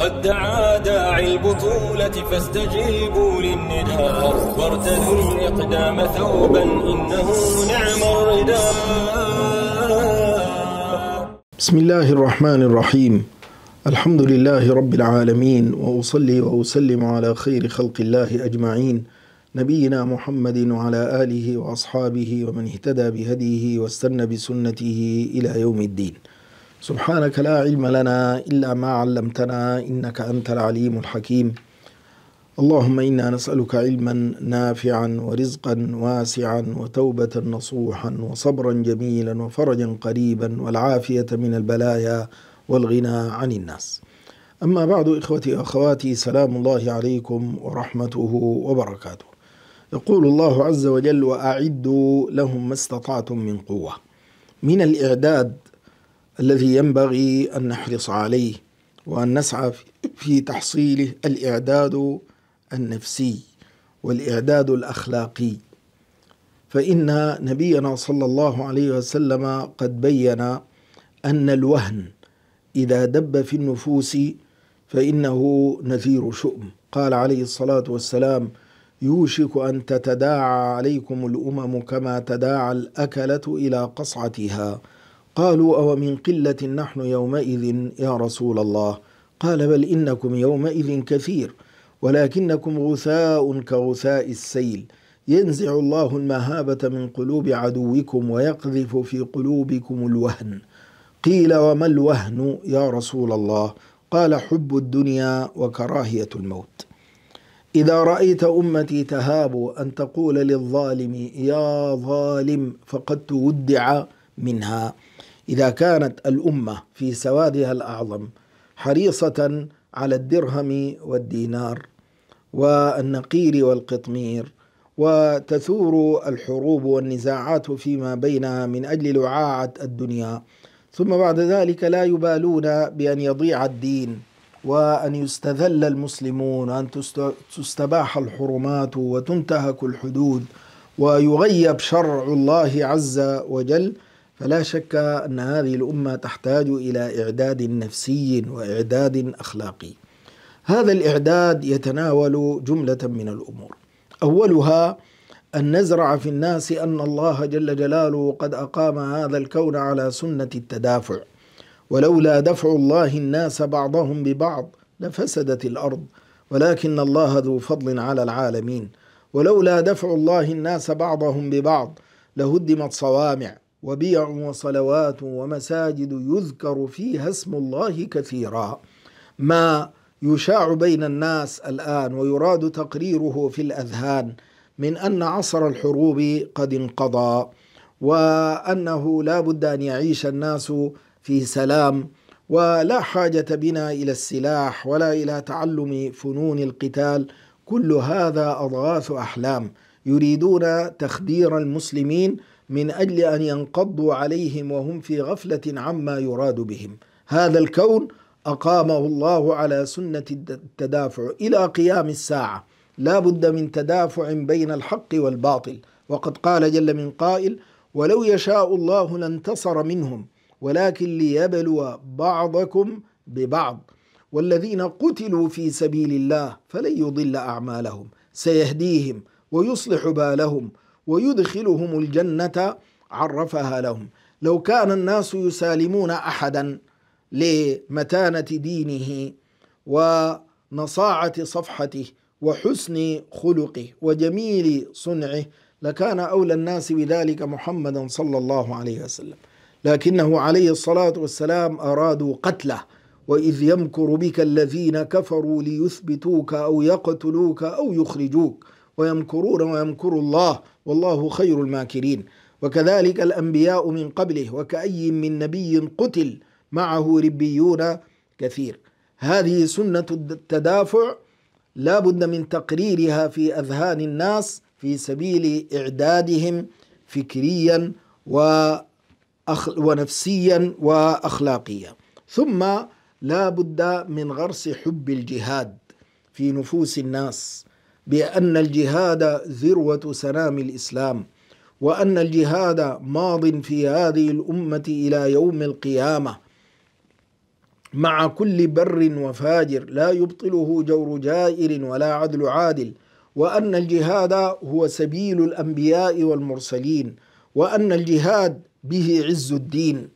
قد دعا داعي البطولة فاستجيبوا للنداء وارتدوا الإقدام ثوبا إنه نعم الرداء بسم الله الرحمن الرحيم الحمد لله رب العالمين وأصلي وأسلم على خير خلق الله أجمعين نبينا محمد وعلى آله وأصحابه ومن اهتدى بهديه واستنى بسنته إلى يوم الدين سبحانك لا علم لنا إلا ما علمتنا إنك أنت العليم الحكيم اللهم إنا نسألك علما نافعا ورزقا واسعا وتوبة نصوحا وصبرا جميلا وفرجا قريبا والعافية من البلايا والغنى عن الناس أما بعد إخوتي أخواتي سلام الله عليكم ورحمته وبركاته يقول الله عز وجل وأعدوا لهم ما استطعتم من قوة من الإعداد الذي ينبغي أن نحرص عليه وأن نسعى في تحصيله الإعداد النفسي والإعداد الأخلاقي فإن نبينا صلى الله عليه وسلم قد بين أن الوهن إذا دب في النفوس فإنه نذير شؤم قال عليه الصلاة والسلام يوشك أن تتداعى عليكم الأمم كما تداعى الأكلة إلى قصعتها قالوا أو من قلة نحن يومئذ يا رسول الله قال بل إنكم يومئذ كثير ولكنكم غثاء كغثاء السيل ينزع الله المهابة من قلوب عدوكم ويقذف في قلوبكم الوهن قيل وما الوهن يا رسول الله قال حب الدنيا وكراهية الموت إذا رأيت أمتي تهاب أن تقول للظالم يا ظالم فقد تودع منها إذا كانت الأمة في سوادها الأعظم حريصة على الدرهم والدينار والنقير والقطمير وتثور الحروب والنزاعات فيما بينها من أجل لعاعة الدنيا ثم بعد ذلك لا يبالون بأن يضيع الدين وأن يستذل المسلمون أن تستباح الحرمات وتنتهك الحدود ويغيب شرع الله عز وجل فلا شك أن هذه الأمة تحتاج إلى إعداد نفسي وإعداد أخلاقي هذا الإعداد يتناول جملة من الأمور أولها أن نزرع في الناس أن الله جل جلاله قد أقام هذا الكون على سنة التدافع ولولا دفع الله الناس بعضهم ببعض لفسدت الأرض ولكن الله ذو فضل على العالمين ولولا دفع الله الناس بعضهم ببعض لهدمت صوامع وبيع وصلوات ومساجد يذكر فيها اسم الله كثيرا ما يشاع بين الناس الآن ويراد تقريره في الأذهان من أن عصر الحروب قد انقضى وأنه لا بد أن يعيش الناس في سلام ولا حاجة بنا إلى السلاح ولا إلى تعلم فنون القتال كل هذا أضغاث أحلام يريدون تخدير المسلمين من أجل أن ينقضوا عليهم وهم في غفلة عما يراد بهم هذا الكون أقامه الله على سنة التدافع إلى قيام الساعة لا بد من تدافع بين الحق والباطل وقد قال جل من قائل ولو يشاء الله لانتصر منهم ولكن ليبلو بعضكم ببعض والذين قتلوا في سبيل الله فلن يضل أعمالهم سيهديهم ويصلح بالهم ويدخلهم الجنة عرفها لهم لو كان الناس يسالمون أحدا لمتانة دينه ونصاعة صفحته وحسن خلقه وجميل صنعه لكان أولى الناس بذلك محمدا صلى الله عليه وسلم لكنه عليه الصلاة والسلام أرادوا قتله وإذ يمكر بك الذين كفروا ليثبتوك أو يقتلوك أو يخرجوك ويمكرون ويمكر الله والله خير الماكرين وكذلك الأنبياء من قبله وكأي من نبي قتل معه ربيون كثير هذه سنة التدافع لا بد من تقريرها في أذهان الناس في سبيل إعدادهم فكريا ونفسيا وأخلاقيا ثم لا بد من غرس حب الجهاد في نفوس الناس بأن الجهاد ذروة سنام الإسلام وأن الجهاد ماض في هذه الأمة إلى يوم القيامة مع كل بر وفاجر لا يبطله جور جائر ولا عدل عادل وأن الجهاد هو سبيل الأنبياء والمرسلين وأن الجهاد به عز الدين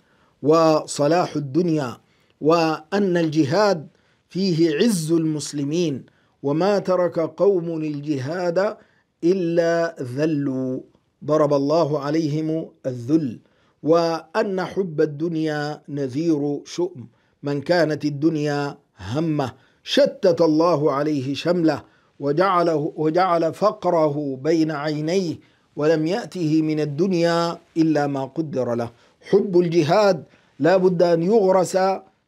وصلاح الدنيا وأن الجهاد فيه عز المسلمين وما ترك قوم الجهاد إلا ذلوا ضرب الله عليهم الذل وأن حب الدنيا نذير شؤم من كانت الدنيا همه شتت الله عليه شمله وجعله وجعل فقره بين عينيه ولم يأته من الدنيا إلا ما قدر له حب الجهاد لا بد أن يغرس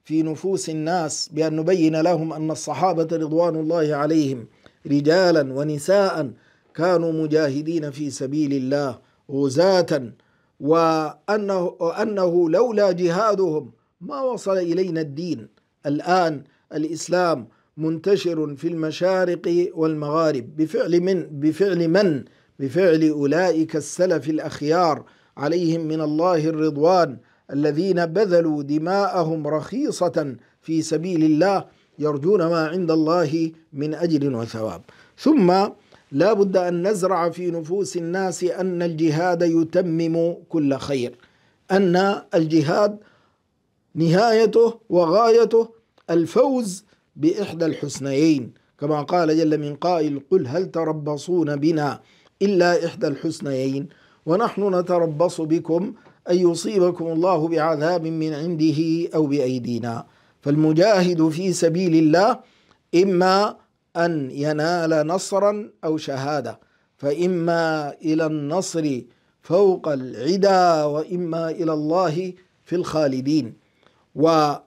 في نفوس الناس بأن نبين لهم أن الصحابة رضوان الله عليهم رجالا ونساء كانوا مجاهدين في سبيل الله غزاة وأنه, وأنه لولا جهادهم ما وصل إلينا الدين الآن الإسلام منتشر في المشارق والمغارب بفعل من بفعل من بفعل أولئك السلف الأخيار عليهم من الله الرضوان الذين بذلوا دماءهم رخيصة في سبيل الله يرجون ما عند الله من أجر وثواب ثم لا بد أن نزرع في نفوس الناس أن الجهاد يتمم كل خير أن الجهاد نهايته وغايته الفوز بإحدى الحسنيين كما قال جل من قائل قل هل تربصون بنا إلا إحدى الحسنيين ونحن نتربص بكم أن يصيبكم الله بعذاب من عنده أو بأيدينا فالمجاهد في سبيل الله إما أن ينال نصرا أو شهادة فإما إلى النصر فوق العدا وإما إلى الله في الخالدين ولا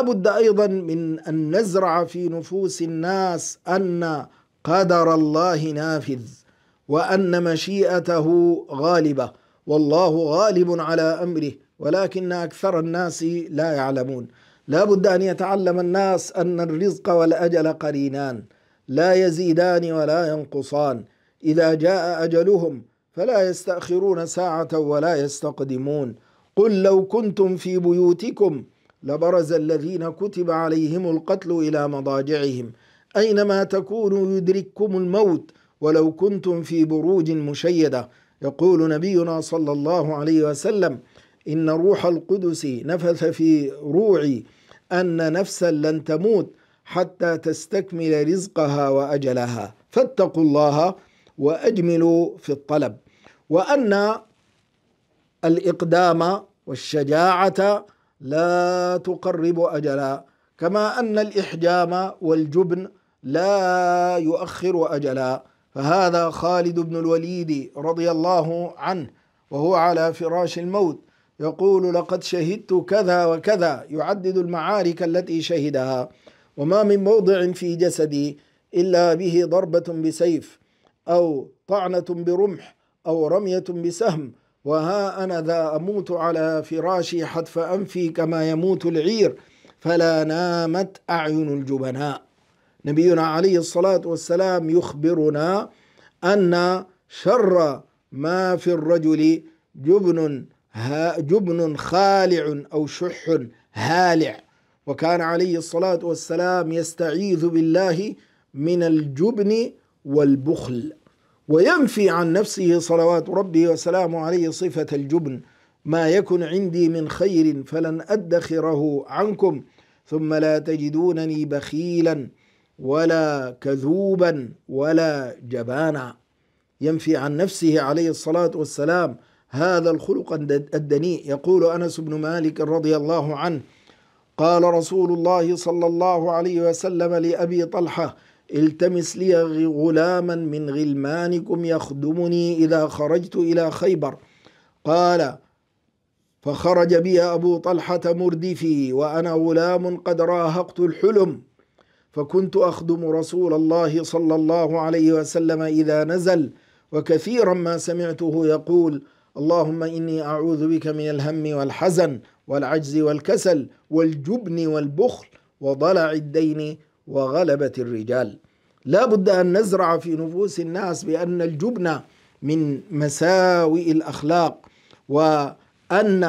بد أيضا من أن نزرع في نفوس الناس أن قدر الله نافذ وأن مشيئته غالبة والله غالب على امره ولكن اكثر الناس لا يعلمون لا بد ان يتعلم الناس ان الرزق والاجل قرينان لا يزيدان ولا ينقصان اذا جاء اجلهم فلا يستاخرون ساعه ولا يستقدمون قل لو كنتم في بيوتكم لبرز الذين كتب عليهم القتل الى مضاجعهم اينما تكونوا يدرككم الموت ولو كنتم في بروج مشيده يقول نبينا صلى الله عليه وسلم إن روح القدس نفث في روعي أن نفسا لن تموت حتى تستكمل رزقها وأجلها فاتقوا الله وأجملوا في الطلب وأن الإقدام والشجاعة لا تقرب أجلا كما أن الإحجام والجبن لا يؤخر أجلا فهذا خالد بن الوليد رضي الله عنه وهو على فراش الموت يقول لقد شهدت كذا وكذا يعدد المعارك التي شهدها وما من موضع في جسدي إلا به ضربة بسيف أو طعنة برمح أو رمية بسهم وها أنا ذا أموت على فراشي حتف أنفي كما يموت العير فلا نامت أعين الجبناء نبينا عليه الصلاة والسلام يخبرنا أن شر ما في الرجل جبن جبن خالع أو شح هالع وكان عليه الصلاة والسلام يستعيذ بالله من الجبن والبخل وينفي عن نفسه صلوات ربه وسلامه عليه صفة الجبن ما يكن عندي من خير فلن أدخره عنكم ثم لا تجدونني بخيلا ولا كذوبا ولا جبانا ينفي عن نفسه عليه الصلاة والسلام هذا الخلق الدنيء يقول أنس بن مالك رضي الله عنه قال رسول الله صلى الله عليه وسلم لأبي طلحة التمس لي غلاما من غلمانكم يخدمني إذا خرجت إلى خيبر قال فخرج بي أبو طلحة مردفي وأنا غلام قد راهقت الحلم فكنت أخدم رسول الله صلى الله عليه وسلم إذا نزل وكثيرا ما سمعته يقول اللهم إني أعوذ بك من الهم والحزن والعجز والكسل والجبن والبخل وضلع الدين وغلبة الرجال لا بد أن نزرع في نفوس الناس بأن الجبن من مساوئ الأخلاق وأن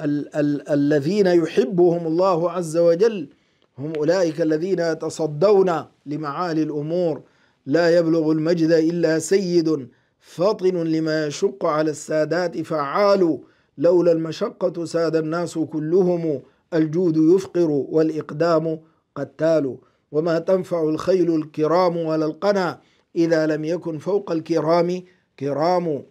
ال- ال- الذين يحبهم الله عز وجل هم أولئك الذين يتصدون لمعالي الأمور لا يبلغ المجد إلا سيد فاطن لما يشق على السادات فعال لولا المشقة ساد الناس كلهم الجود يفقر والإقدام قتال وما تنفع الخيل الكرام ولا القنا إذا لم يكن فوق الكرام كرام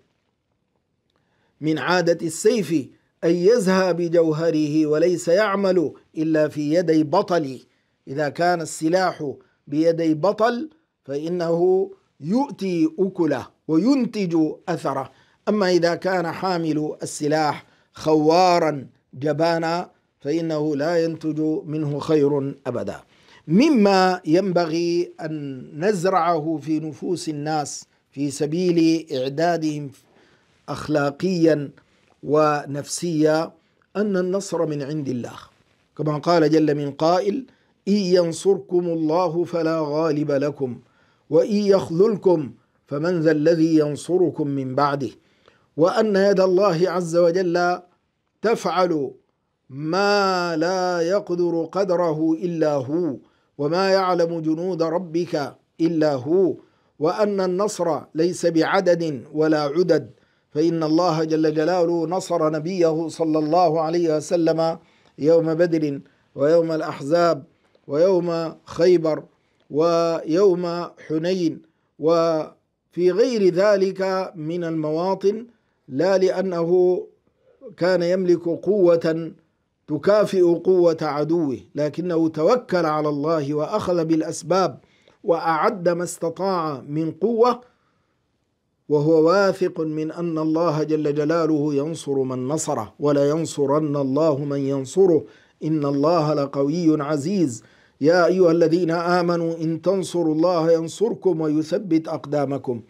من عادة السيف أن يزهى بجوهره وليس يعمل إلا في يدي بطل إذا كان السلاح بيدي بطل فإنه يؤتي أكله وينتج أثره أما إذا كان حامل السلاح خوارا جبانا فإنه لا ينتج منه خير أبدا مما ينبغي أن نزرعه في نفوس الناس في سبيل إعدادهم أخلاقيا ونفسية أن النصر من عند الله كما قال جل من قائل إن ينصركم الله فلا غالب لكم وإن يخذلكم فمن ذا الذي ينصركم من بعده وأن يد الله عز وجل تفعل ما لا يقدر قدره إلا هو وما يعلم جنود ربك إلا هو وأن النصر ليس بعدد ولا عدد فإن الله جل جلاله نصر نبيه صلى الله عليه وسلم يوم بدر ويوم الأحزاب ويوم خيبر ويوم حنين وفي غير ذلك من المواطن لا لأنه كان يملك قوة تكافئ قوة عدوه لكنه توكل على الله وأخذ بالأسباب وأعد ما استطاع من قوة وهو واثق من أن الله جل جلاله ينصر من نصره ولا ينصرن الله من ينصره إن الله لقوي عزيز يا أيها الذين آمنوا إن تنصروا الله ينصركم ويثبت أقدامكم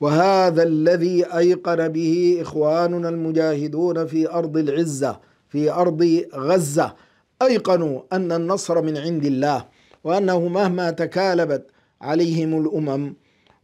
وهذا الذي أيقن به إخواننا المجاهدون في أرض العزة في أرض غزة أيقنوا أن النصر من عند الله وأنه مهما تكالبت عليهم الأمم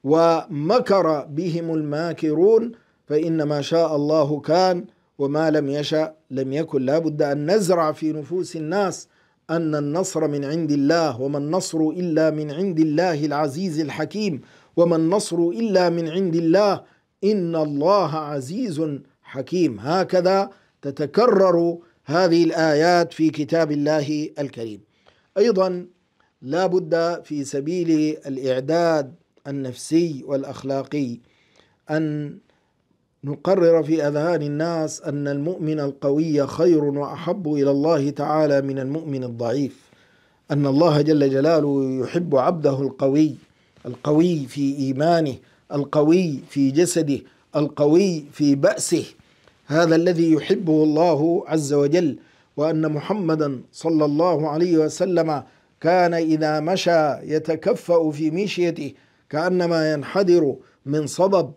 ومكر بهم الماكرون فإن ما شاء الله كان وما لم يشأ لم يكن لا بد أن نزرع في نفوس الناس أن النصر من عند الله وما النصر إلا من عند الله العزيز الحكيم وما النصر إلا من عند الله إن الله عزيز حكيم هكذا تتكرر هذه الآيات في كتاب الله الكريم أيضا لا بد في سبيل الإعداد النفسي والاخلاقي ان نقرر في اذهان الناس ان المؤمن القوي خير واحب الى الله تعالى من المؤمن الضعيف ان الله جل جلاله يحب عبده القوي القوي في ايمانه القوي في جسده القوي في باسه هذا الذي يحبه الله عز وجل وان محمدا صلى الله عليه وسلم كان اذا مشى يتكفأ في مشيته كأنما ينحدر من صبب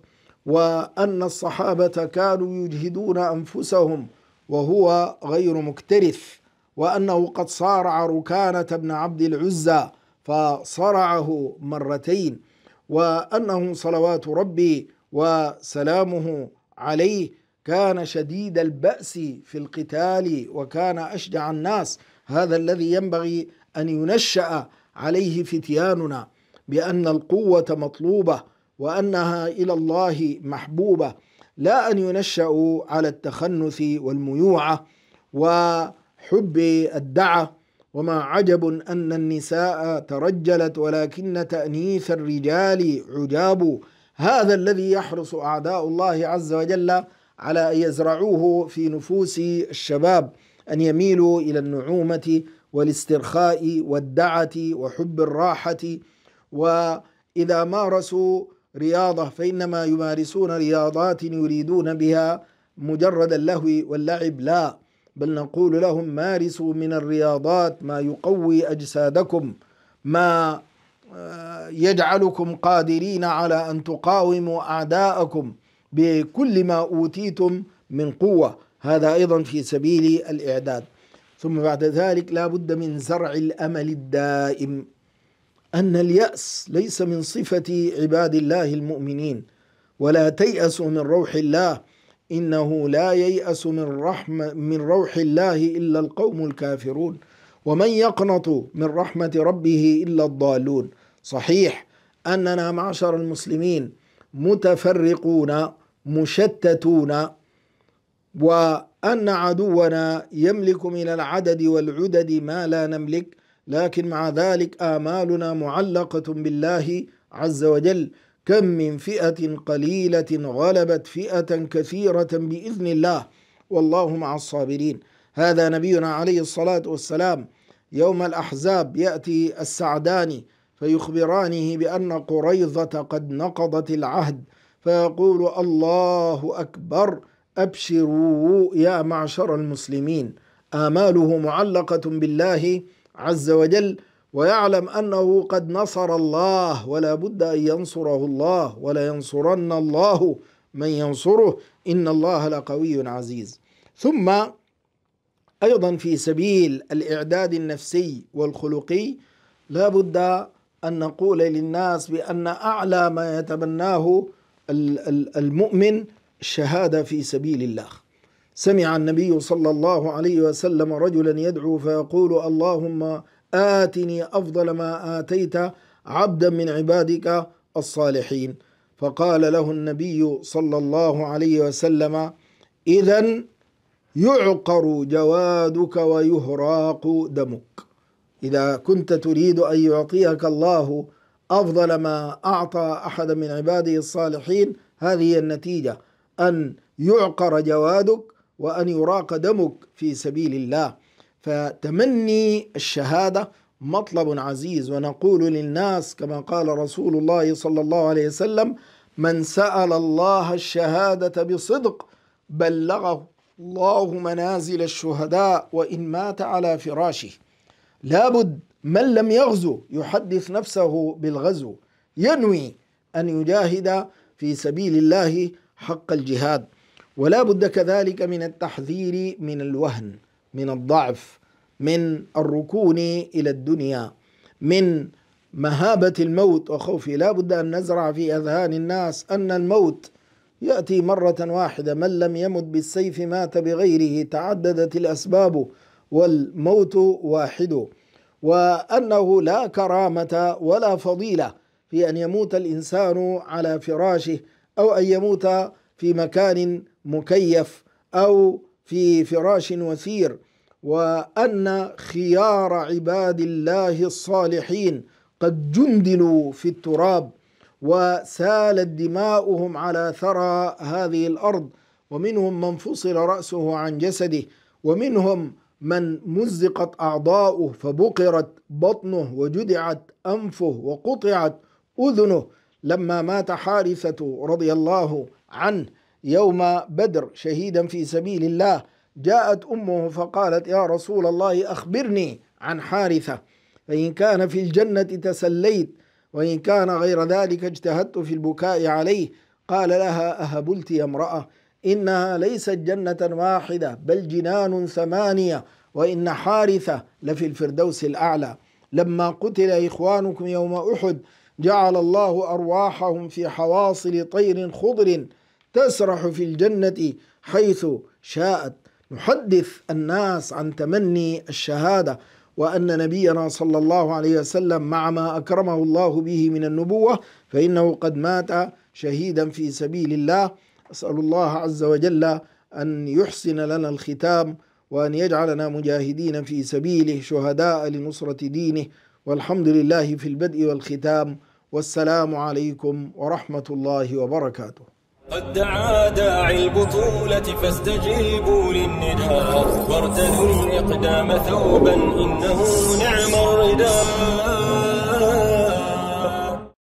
وأن الصحابة كانوا يجهدون أنفسهم وهو غير مكترث وأنه قد صارع ركانة بن عبد العزى فصرعه مرتين وأنه صلوات ربي وسلامه عليه كان شديد البأس في القتال وكان أشجع الناس هذا الذي ينبغي أن ينشأ عليه فتياننا بأن القوة مطلوبة وأنها إلى الله محبوبة لا أن ينشأوا على التخنث والميوعة وحب الدعة وما عجب أن النساء ترجلت ولكن تأنيث الرجال عجاب هذا الذي يحرص أعداء الله عز وجل على أن يزرعوه في نفوس الشباب أن يميلوا إلى النعومة والاسترخاء والدعة وحب الراحة واذا مارسوا رياضه فانما يمارسون رياضات يريدون بها مجرد اللهو واللعب لا بل نقول لهم مارسوا من الرياضات ما يقوي اجسادكم ما آه، يجعلكم قادرين على ان تقاوموا اعداءكم بكل ما اوتيتم من قوه هذا ايضا في سبيل الاعداد ثم بعد ذلك لا بد من زرع الامل الدائم أن اليأس ليس من صفة عباد الله المؤمنين ولا تيأسوا من روح الله إنه لا ييأس من رحمة من روح الله إلا القوم الكافرون ومن يقنط من رحمة ربه إلا الضالون صحيح أننا معشر المسلمين متفرقون مشتتون وأن عدونا يملك من العدد والعدد ما لا نملك لكن مع ذلك آمالنا معلقة بالله عز وجل كم من فئة قليلة غلبت فئة كثيرة بإذن الله والله مع الصابرين هذا نبينا عليه الصلاة والسلام يوم الأحزاب يأتي السعداني فيخبرانه بأن قريظة قد نقضت العهد فيقول الله أكبر أبشروا يا معشر المسلمين آماله معلقة بالله عز وجل ويعلم أنه قد نصر الله ولا بد أن ينصره الله ولا ينصرن الله من ينصره إن الله لقوي عزيز ثم أيضا في سبيل الإعداد النفسي والخلقي لا بد أن نقول للناس بأن أعلى ما يتمناه المؤمن الشهادة في سبيل الله سمع النبي صلى الله عليه وسلم رجلا يدعو فيقول اللهم آتني أفضل ما آتيت عبدا من عبادك الصالحين فقال له النبي صلى الله عليه وسلم إذا يعقر جوادك ويهراق دمك إذا كنت تريد أن يعطيك الله أفضل ما أعطى أحد من عباده الصالحين هذه النتيجة أن يعقر جوادك وأن يراق دمك في سبيل الله فتمني الشهادة مطلب عزيز ونقول للناس كما قال رسول الله صلى الله عليه وسلم من سأل الله الشهادة بصدق بلغه الله منازل الشهداء وإن مات على فراشه لابد من لم يغزو يحدث نفسه بالغزو ينوي أن يجاهد في سبيل الله حق الجهاد ولا بد كذلك من التحذير من الوهن من الضعف من الركون إلى الدنيا من مهابة الموت وخوفه لا بد أن نزرع في أذهان الناس أن الموت يأتي مرة واحدة من لم يمت بالسيف مات بغيره تعددت الأسباب والموت واحد وأنه لا كرامة ولا فضيلة في أن يموت الإنسان على فراشه أو أن يموت في مكان مكيف أو في فراش وثير وأن خيار عباد الله الصالحين قد جندلوا في التراب وسالت دماؤهم على ثرى هذه الأرض ومنهم من فصل رأسه عن جسده ومنهم من مزقت أعضاؤه فبقرت بطنه وجدعت أنفه وقطعت أذنه لما مات حارثة رضي الله عنه يوم بدر شهيدا في سبيل الله جاءت امه فقالت يا رسول الله اخبرني عن حارثه فان كان في الجنه تسليت وان كان غير ذلك اجتهدت في البكاء عليه قال لها اهبلت يا امراه انها ليست جنه واحده بل جنان ثمانيه وان حارثه لفي الفردوس الاعلى لما قتل اخوانكم يوم احد جعل الله ارواحهم في حواصل طير خضر تسرح في الجنة حيث شاءت نحدث الناس عن تمني الشهادة وأن نبينا صلى الله عليه وسلم مع ما أكرمه الله به من النبوة فإنه قد مات شهيدا في سبيل الله أسأل الله عز وجل أن يحسن لنا الختام وأن يجعلنا مجاهدين في سبيله شهداء لنصرة دينه والحمد لله في البدء والختام والسلام عليكم ورحمة الله وبركاته قد دعا داعي البطولة فاستجيبوا للنداء وارتدوا الإقدام ثوبا إنه نعم الرداء